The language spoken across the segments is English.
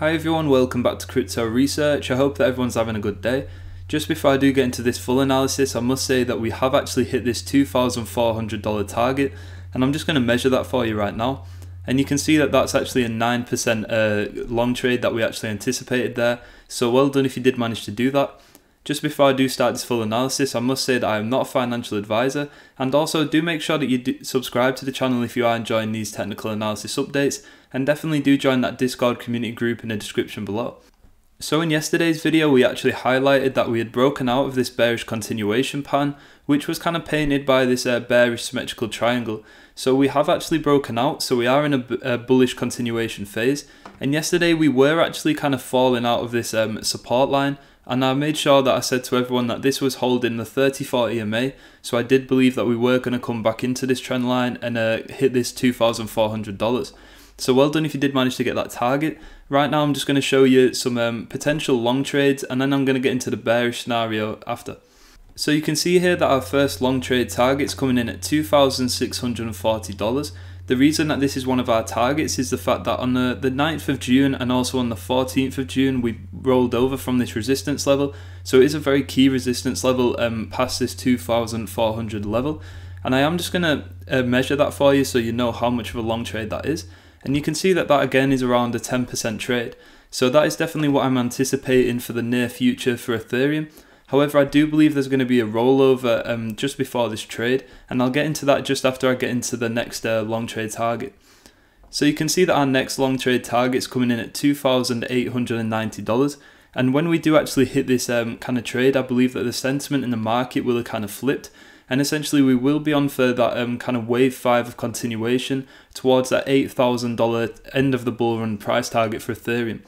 Hi everyone, welcome back to Crypto Research. I hope that everyone's having a good day. Just before I do get into this full analysis, I must say that we have actually hit this $2,400 target, and I'm just going to measure that for you right now. And you can see that that's actually a 9% uh, long trade that we actually anticipated there. So well done if you did manage to do that. Just before I do start this full analysis, I must say that I am not a financial advisor, and also do make sure that you subscribe to the channel if you are enjoying these technical analysis updates, and definitely do join that Discord community group in the description below. So in yesterday's video we actually highlighted that we had broken out of this bearish continuation pan, which was kind of painted by this uh, bearish symmetrical triangle. So we have actually broken out so we are in a, bullish continuation phase and yesterday we were actually kind of falling out of this um, support line and I made sure that I said to everyone that this was holding the 34 EMA so I did believe that we were going to come back into this trend line and uh, hit this $2,400. So well done if you did manage to get that target. Right now I'm just going to show you some um, potential long trades and then I'm going to get into the bearish scenario after. So you can see here that our first long trade target is coming in at $2,640. The reason that this is one of our targets is the fact that on the, the 9th of June and also on the 14th of June we rolled over from this resistance level. So it is a very key resistance level um, past this 2,400 level. And I am just going to uh, measure that for you so you know how much of a long trade that is. And you can see that that again is around a 10% trade. So that is definitely what I'm anticipating for the near future for Ethereum. However, I do believe there's going to be a rollover um, just before this trade, and I'll get into that just after I get into the next uh, long trade target. So you can see that our next long trade target is coming in at $2,890, and when we do actually hit this um, kind of trade, I believe that the sentiment in the market will have kind of flipped, and essentially we will be on for that um, kind of wave five of continuation towards that $8,000 end of the bull run price target for Ethereum.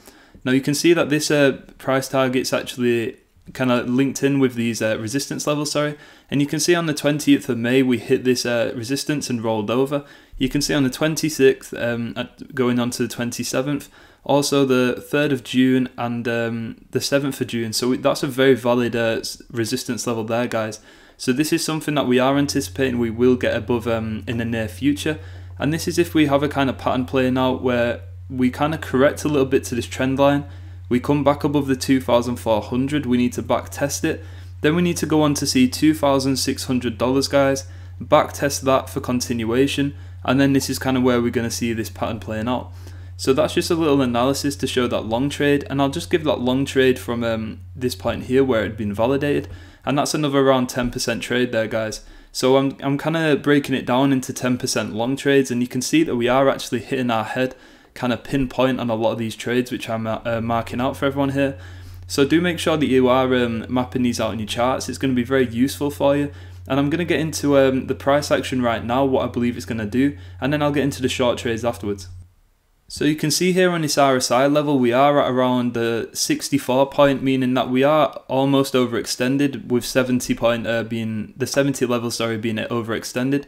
Now you can see that this uh, price is actually kind of linked in with these uh, resistance levels, sorry. And you can see on the 20th of May, we hit this uh, resistance and rolled over. You can see on the 26th, um, going on to the 27th, also the 3rd of June and um, the 7th of June. So that's a very valid uh, resistance level there, guys. So this is something that we are anticipating we will get above um, in the near future. And this is if we have a kind of pattern playing out where we kind of correct a little bit to this trend line. We come back above the 2,400. We need to back test it. Then we need to go on to see $2,600, guys. Back test that for continuation. And then this is kind of where we're going to see this pattern playing out. So that's just a little analysis to show that long trade. And I'll just give that long trade from um, this point here where it had been validated and that's another around 10% trade there, guys. So I'm, I'm kind of breaking it down into 10% long trades, and you can see that we are actually hitting our head kind of pinpoint on a lot of these trades, which I'm uh, uh, marking out for everyone here. So do make sure that you are um, mapping these out in your charts. It's going to be very useful for you. And I'm going to get into um, the price action right now, what I believe it's going to do, and then I'll get into the short trades afterwards. So you can see here on this RSI level, we are at around the 64 point, meaning that we are almost overextended with 70 point uh, being, the 70 level, sorry, being overextended.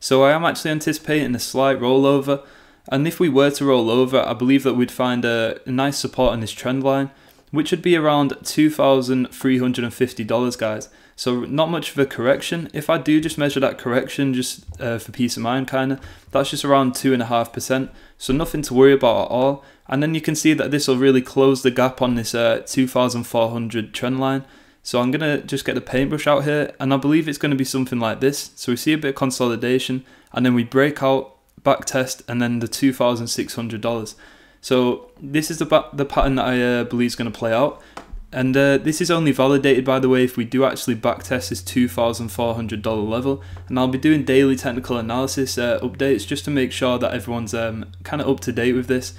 So I am actually anticipating a slight rollover. And if we were to roll over, I believe that we'd find a, a nice support on this trend line, which would be around $2,350, guys. So not much of a correction. If I do just measure that correction just uh, for peace of mind kind of, that's just around 2.5%. So nothing to worry about at all. And then you can see that this will really close the gap on this uh, 2400 trend line. So I'm going to just get the paintbrush out here and I believe it's going to be something like this. So we see a bit of consolidation and then we break out, back test and then the $2,600. So this is the, the pattern that I uh, believe is going to play out. And uh, this is only validated, by the way, if we do actually backtest this $2,400 level. And I'll be doing daily technical analysis uh, updates just to make sure that everyone's um, kind of up to date with this.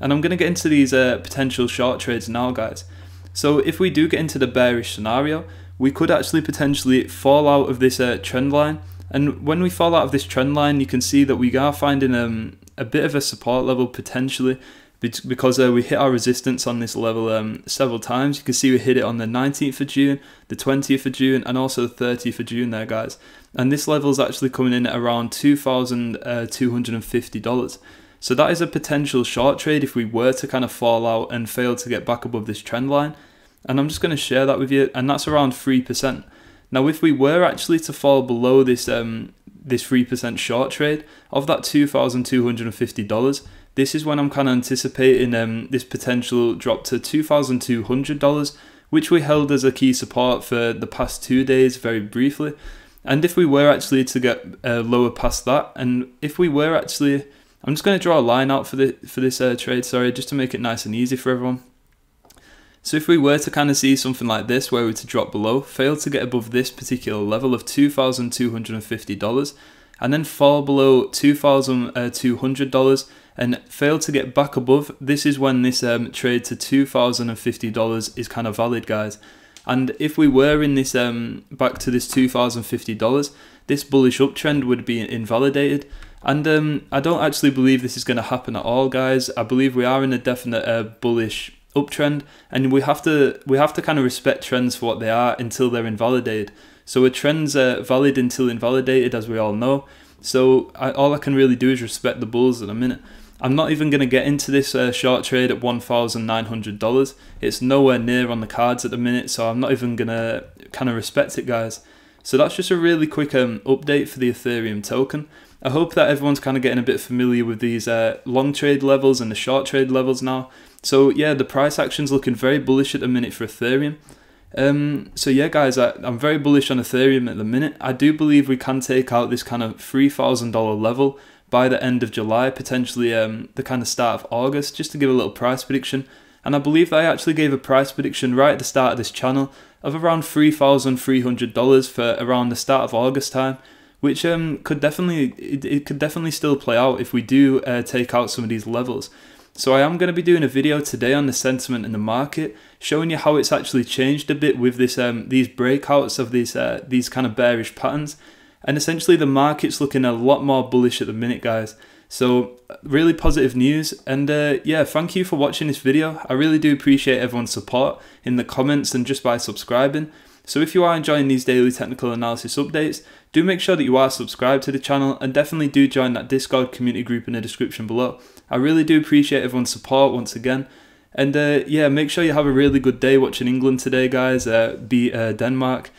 And I'm going to get into these uh, potential short trades now, guys. So if we do get into the bearish scenario, we could actually potentially fall out of this uh, trend line. And when we fall out of this trend line, you can see that we are finding um, a bit of a support level potentially because uh, we hit our resistance on this level um, several times. You can see we hit it on the 19th of June, the 20th of June, and also the 30th of June there, guys. And this level is actually coming in at around $2,250. Uh, so that is a potential short trade if we were to kind of fall out and fail to get back above this trend line. And I'm just going to share that with you, and that's around 3%. Now, if we were actually to fall below this um, this 3% short trade, of that $2,250, this is when I'm kind of anticipating um, this potential drop to $2,200, which we held as a key support for the past two days very briefly. And if we were actually to get uh, lower past that, and if we were actually, I'm just going to draw a line out for the for this uh, trade, sorry, just to make it nice and easy for everyone. So if we were to kind of see something like this, where we were to drop below, fail to get above this particular level of $2,250, and then fall below $2,200 uh, and fail to get back above, this is when this um, trade to $2,050 is kind of valid, guys. And if we were in this um, back to this $2,050, this bullish uptrend would be invalidated. And um, I don't actually believe this is going to happen at all, guys. I believe we are in a definite uh, bullish uptrend, and we have to we have to kind of respect trends for what they are until they're invalidated. So a trend's uh, valid until invalidated, as we all know. So I, all I can really do is respect the bulls at the minute. I'm not even going to get into this uh, short trade at $1,900. It's nowhere near on the cards at the minute, so I'm not even going to kind of respect it, guys. So that's just a really quick um, update for the Ethereum token. I hope that everyone's kind of getting a bit familiar with these uh, long trade levels and the short trade levels now. So yeah, the price action's looking very bullish at the minute for Ethereum. Um, so yeah, guys, I, am very bullish on Ethereum at the minute. I do believe we can take out this kind of three thousand dollar level by the end of July, potentially um, the kind of start of August, just to give a little price prediction. And I believe that I actually gave a price prediction right at the start of this channel of around three thousand three hundred dollars for around the start of August time, which um, could definitely it, it, could definitely still play out if we do uh, take out some of these levels. So I am going to be doing a video today on the sentiment in the market, showing you how it's actually changed a bit with this um, these breakouts of these uh, these kind of bearish patterns, and essentially the market's looking a lot more bullish at the minute, guys. So really positive news, and uh, yeah, thank you for watching this video. I really do appreciate everyone's support in the comments and just by subscribing. So if you are enjoying these daily technical analysis updates, do make sure that you are subscribed to the channel and definitely do join that Discord community group in the description below. I really do appreciate everyone's support once again. And uh, yeah, make sure you have a really good day watching England today, guys, uh, beat uh, Denmark.